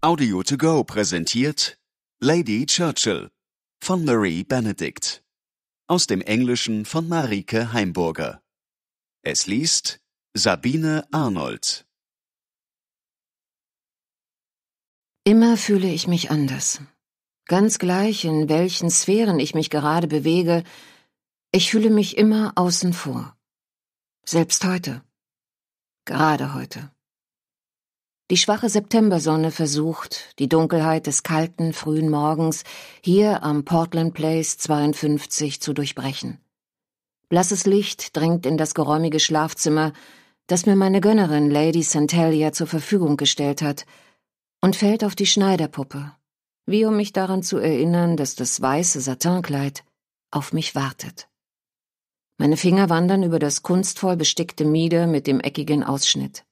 Audio to go präsentiert Lady Churchill von Marie Benedict aus dem Englischen von Marike Heimburger. Es liest Sabine Arnold. Immer fühle ich mich anders. Ganz gleich, in welchen Sphären ich mich gerade bewege, ich fühle mich immer außen vor. Selbst heute. Gerade heute. Die schwache Septembersonne versucht, die Dunkelheit des kalten, frühen Morgens hier am Portland Place 52 zu durchbrechen. Blasses Licht dringt in das geräumige Schlafzimmer, das mir meine Gönnerin Lady Santelia zur Verfügung gestellt hat, und fällt auf die Schneiderpuppe, wie um mich daran zu erinnern, dass das weiße Satinkleid auf mich wartet. Meine Finger wandern über das kunstvoll bestickte Mieder mit dem eckigen Ausschnitt.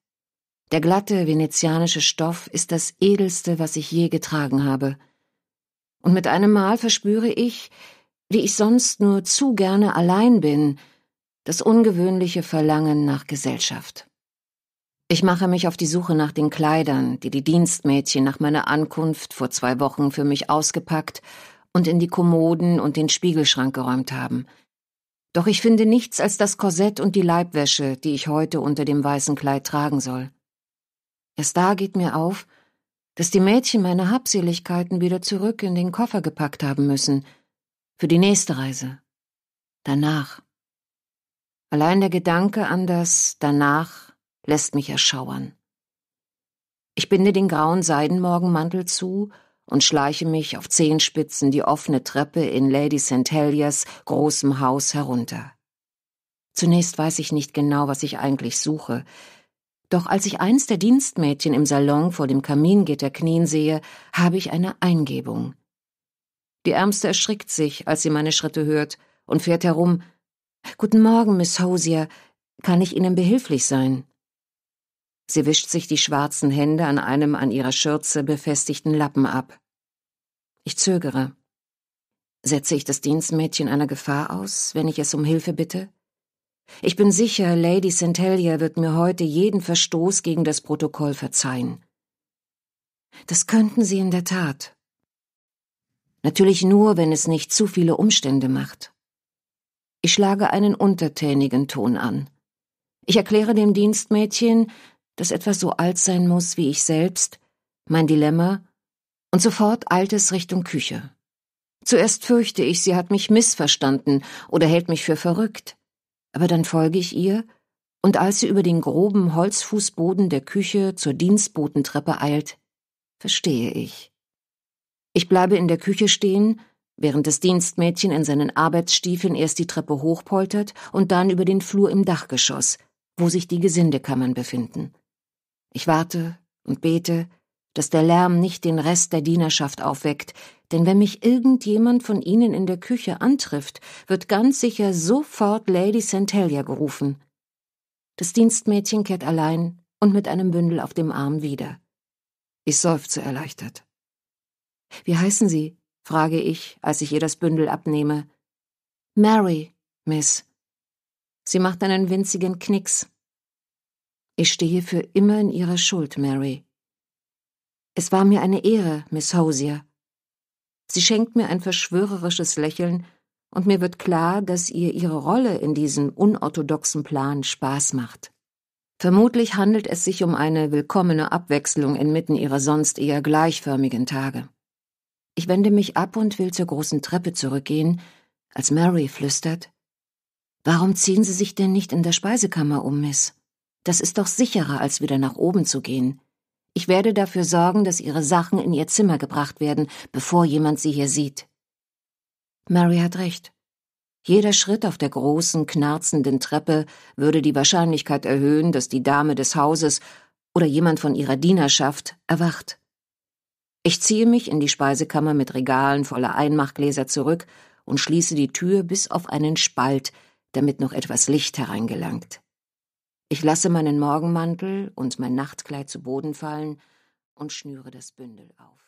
Der glatte venezianische Stoff ist das edelste, was ich je getragen habe. Und mit einem Mal verspüre ich, wie ich sonst nur zu gerne allein bin, das ungewöhnliche Verlangen nach Gesellschaft. Ich mache mich auf die Suche nach den Kleidern, die die Dienstmädchen nach meiner Ankunft vor zwei Wochen für mich ausgepackt und in die Kommoden und den Spiegelschrank geräumt haben. Doch ich finde nichts als das Korsett und die Leibwäsche, die ich heute unter dem weißen Kleid tragen soll. Erst da geht mir auf, dass die Mädchen meine Habseligkeiten wieder zurück in den Koffer gepackt haben müssen. Für die nächste Reise. Danach. Allein der Gedanke an das Danach lässt mich erschauern. Ich binde den grauen Seidenmorgenmantel zu und schleiche mich auf Zehenspitzen die offene Treppe in Lady St. Heliers großem Haus herunter. Zunächst weiß ich nicht genau, was ich eigentlich suche. Doch als ich eins der Dienstmädchen im Salon vor dem Kamingitter knien sehe, habe ich eine Eingebung. Die Ärmste erschrickt sich, als sie meine Schritte hört, und fährt herum. Guten Morgen, Miss Hosier. Kann ich Ihnen behilflich sein? Sie wischt sich die schwarzen Hände an einem an ihrer Schürze befestigten Lappen ab. Ich zögere. Setze ich das Dienstmädchen einer Gefahr aus, wenn ich es um Hilfe bitte? Ich bin sicher, Lady St. Centellia wird mir heute jeden Verstoß gegen das Protokoll verzeihen. Das könnten Sie in der Tat. Natürlich nur, wenn es nicht zu viele Umstände macht. Ich schlage einen untertänigen Ton an. Ich erkläre dem Dienstmädchen, dass etwas so alt sein muss wie ich selbst, mein Dilemma, und sofort eilt es Richtung Küche. Zuerst fürchte ich, sie hat mich missverstanden oder hält mich für verrückt aber dann folge ich ihr, und als sie über den groben Holzfußboden der Küche zur Dienstbotentreppe eilt, verstehe ich. Ich bleibe in der Küche stehen, während das Dienstmädchen in seinen Arbeitsstiefeln erst die Treppe hochpoltert und dann über den Flur im Dachgeschoss, wo sich die Gesindekammern befinden. Ich warte und bete, dass der Lärm nicht den Rest der Dienerschaft aufweckt, denn wenn mich irgendjemand von ihnen in der Küche antrifft, wird ganz sicher sofort Lady Centelia gerufen. Das Dienstmädchen kehrt allein und mit einem Bündel auf dem Arm wieder. Ich seufze erleichtert. Wie heißen Sie? frage ich, als ich ihr das Bündel abnehme. Mary, Miss. Sie macht einen winzigen Knicks. Ich stehe für immer in ihrer Schuld, Mary. Es war mir eine Ehre, Miss Hosier. Sie schenkt mir ein verschwörerisches Lächeln, und mir wird klar, dass ihr ihre Rolle in diesem unorthodoxen Plan Spaß macht. Vermutlich handelt es sich um eine willkommene Abwechslung inmitten ihrer sonst eher gleichförmigen Tage. Ich wende mich ab und will zur großen Treppe zurückgehen, als Mary flüstert Warum ziehen Sie sich denn nicht in der Speisekammer um, Miss? Das ist doch sicherer, als wieder nach oben zu gehen. Ich werde dafür sorgen, dass Ihre Sachen in Ihr Zimmer gebracht werden, bevor jemand Sie hier sieht. Mary hat recht. Jeder Schritt auf der großen, knarzenden Treppe würde die Wahrscheinlichkeit erhöhen, dass die Dame des Hauses oder jemand von ihrer Dienerschaft erwacht. Ich ziehe mich in die Speisekammer mit Regalen voller Einmachgläser zurück und schließe die Tür bis auf einen Spalt, damit noch etwas Licht hereingelangt. Ich lasse meinen Morgenmantel und mein Nachtkleid zu Boden fallen und schnüre das Bündel auf.